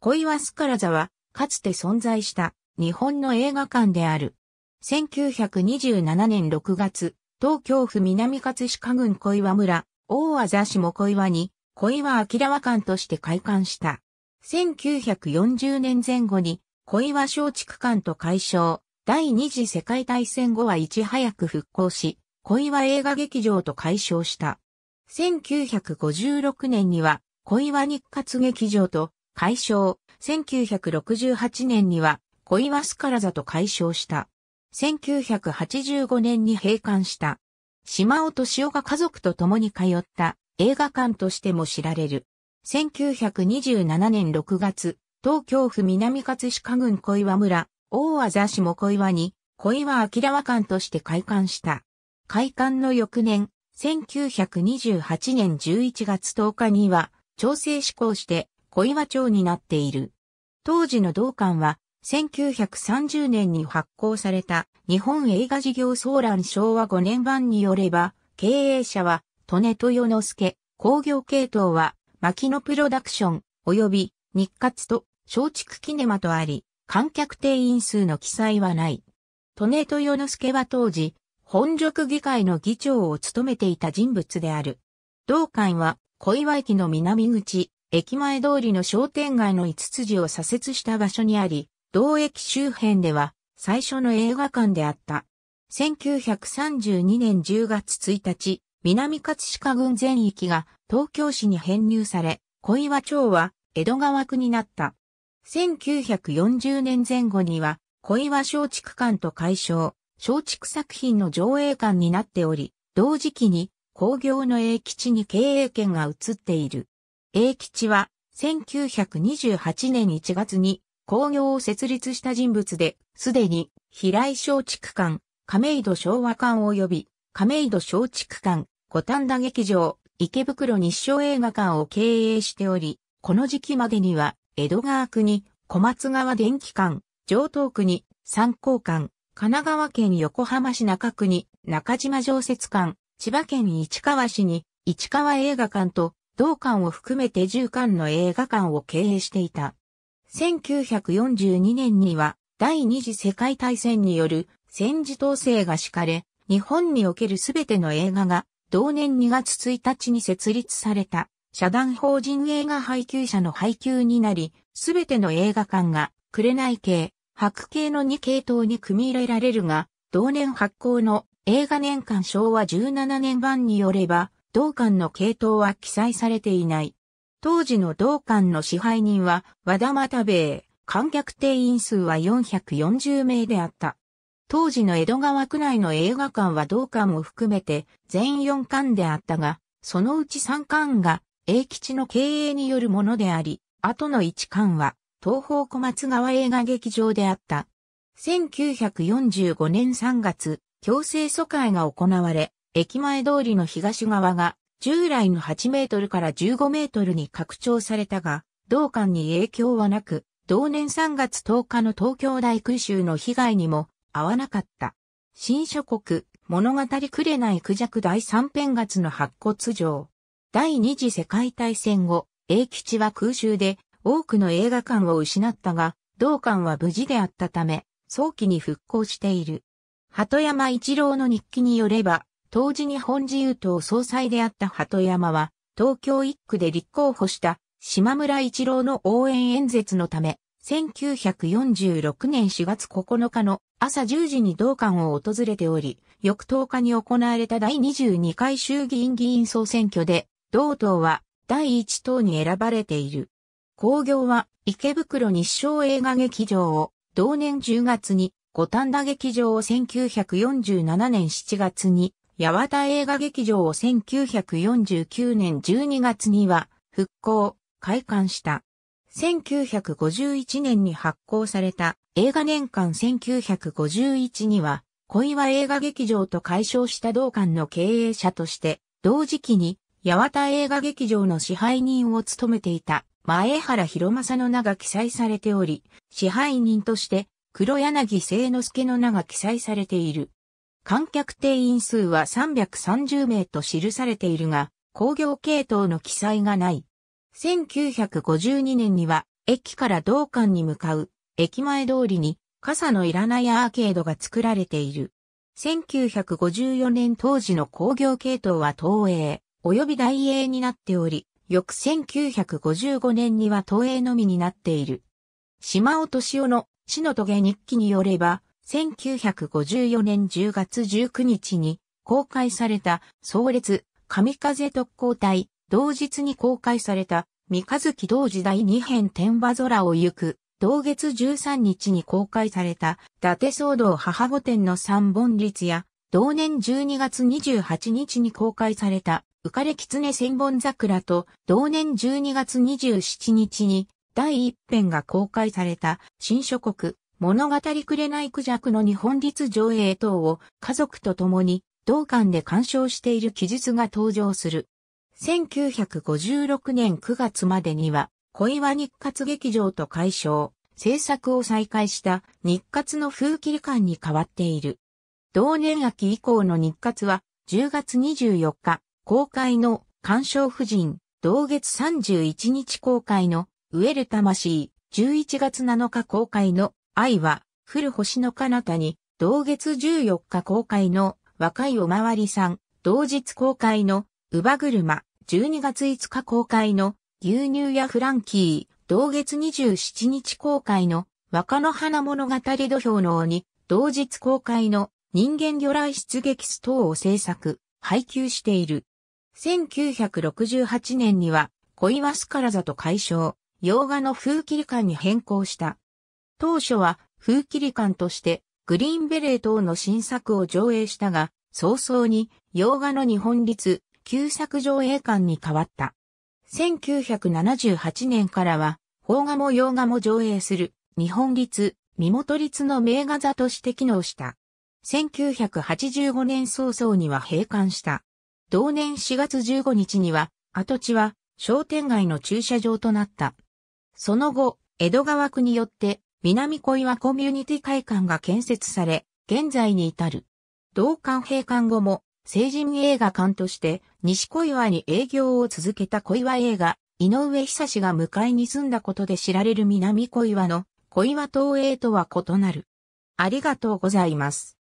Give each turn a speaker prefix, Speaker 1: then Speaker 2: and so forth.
Speaker 1: 小岩スカラ座は、かつて存在した日本の映画館である。1927年6月、東京府南葛飾郡小岩村、大和座下小岩に、小岩明和館として開館した。1940年前後に、小岩松竹館と改称、第二次世界大戦後はいち早く復興し、小岩映画劇場と改称した。1956年には、小岩日活劇場と解消。1968年には、小岩スカラザと解消した。1985年に閉館した。島尾と塩が家族と共に通った映画館としても知られる。1927年6月、東京府南葛飾郡小岩村、大和座市も小岩に、小岩明和館として開館した。開館の翌年、1928年11月10日には、調整施行して、小岩町になっている。当時の道館は、1930年に発行された日本映画事業総覧昭和5年版によれば、経営者は、利根豊之助、工業系統は、牧野プロダクション、及び日活と松竹キネマとあり、観客定員数の記載はない。利根豊之ケは当時、本宿議会の議長を務めていた人物である。同館は小岩駅の南口、駅前通りの商店街の5つ字を左折した場所にあり、同駅周辺では最初の映画館であった。1932年10月1日、南葛飾郡全域が東京市に編入され、小岩町は江戸川区になった。1940年前後には小岩松竹館と解消、松竹作品の上映館になっており、同時期に工業の英吉に経営権が移っている。英吉は、1928年1月に工業を設立した人物で、すでに、平井小畜館、亀戸昭和館及び、亀戸小畜館、五反田劇場、池袋日照映画館を経営しており、この時期までには、江戸川区に、小松川電気館、上東区に、三高館、神奈川県横浜市中区に、中島常設館、千葉県市川市に、市川映画館と、同館を含めて10館の映画館を経営していた。1942年には第二次世界大戦による戦時統制が敷かれ、日本におけるすべての映画が同年2月1日に設立された社団法人映画配給者の配給になり、すべての映画館が紅系、白系の2系統に組み入れられるが、同年発行の映画年間昭和17年版によれば、同館の系統は記載されていない。当時の同館の支配人は和田又兵衛、観客定員数は440名であった。当時の江戸川区内の映画館は同館を含めて全4館であったが、そのうち3館が英吉の経営によるものであり、後の1館は東方小松川映画劇場であった。1945年3月、強制疎開が行われ、駅前通りの東側が従来の8メートルから15メートルに拡張されたが、同館に影響はなく、同年3月10日の東京大空襲の被害にも合わなかった。新諸国、物語くれないクジャク第3編月の白骨状第二次世界大戦後、英吉は空襲で多くの映画館を失ったが、同館は無事であったため、早期に復興している。鳩山一郎の日記によれば、当時日本自由党総裁であった鳩山は、東京一区で立候補した島村一郎の応援演説のため、1946年4月9日の朝10時に同館を訪れており、翌10日に行われた第22回衆議院議員総選挙で、同党は第1党に選ばれている。工業は池袋日照映画劇場を同年10月に五反田劇場を1947年7月に八幡映画劇場を1949年12月には復興、開館した。1951年に発行された映画年間1951には小岩映画劇場と解消した同館の経営者として同時期に八幡映画劇場の支配人を務めていた前原博正の名が記載されており、支配人として黒柳清之助の名が記載されている。観客定員数は330名と記されているが、工業系統の記載がない。1952年には、駅から道館に向かう、駅前通りに、傘のいらないアーケードが作られている。1954年当時の工業系統は東映、及び大映になっており、翌1955年には東映のみになっている。島尾敏夫の、死の棘日記によれば、1954年10月19日に公開された創列神風特攻隊、同日に公開された三日月同時代2編天馬空を行く、同月13日に公開された伊達騒動母御殿の三本立や、同年12月28日に公開された浮かれ狐千本桜と同年12月27日に第一編が公開された新諸国物語くれないクジャクの日本立上映等を家族と共に同館で鑑賞している記述が登場する。1956年9月までには、小岩日活劇場と解消、制作を再開した日活の風切り館に変わっている。同年秋以降の日活は、10月24日、公開の鑑賞夫人、同月31日公開の、ウェル魂、11月7日公開の、愛は、降る星の彼方に、同月14日公開の、若いおまわりさん、同日公開の、乳母車、12月5日公開の、牛乳やフランキー、同月27日公開の、若の花物語土俵の鬼、同日公開の、人間魚雷出撃ス等を制作、配給している。1968年には、恋はスカラザと解消、洋画の風切り感に変更した。当初は風切り館としてグリーンベレー等の新作を上映したが、早々に洋画の日本立旧作上映館に変わった。1978年からは、邦画も洋画も上映する日本立、身元立の名画座として機能した。1985年早々には閉館した。同年4月15日には、跡地は商店街の駐車場となった。その後、江戸川区によって南小岩コミュニティ会館が建設され、現在に至る。同館閉館後も、成人映画館として、西小岩に営業を続けた小岩映画、井上久志が迎えに住んだことで知られる南小岩の小岩東映とは異なる。ありがとうございます。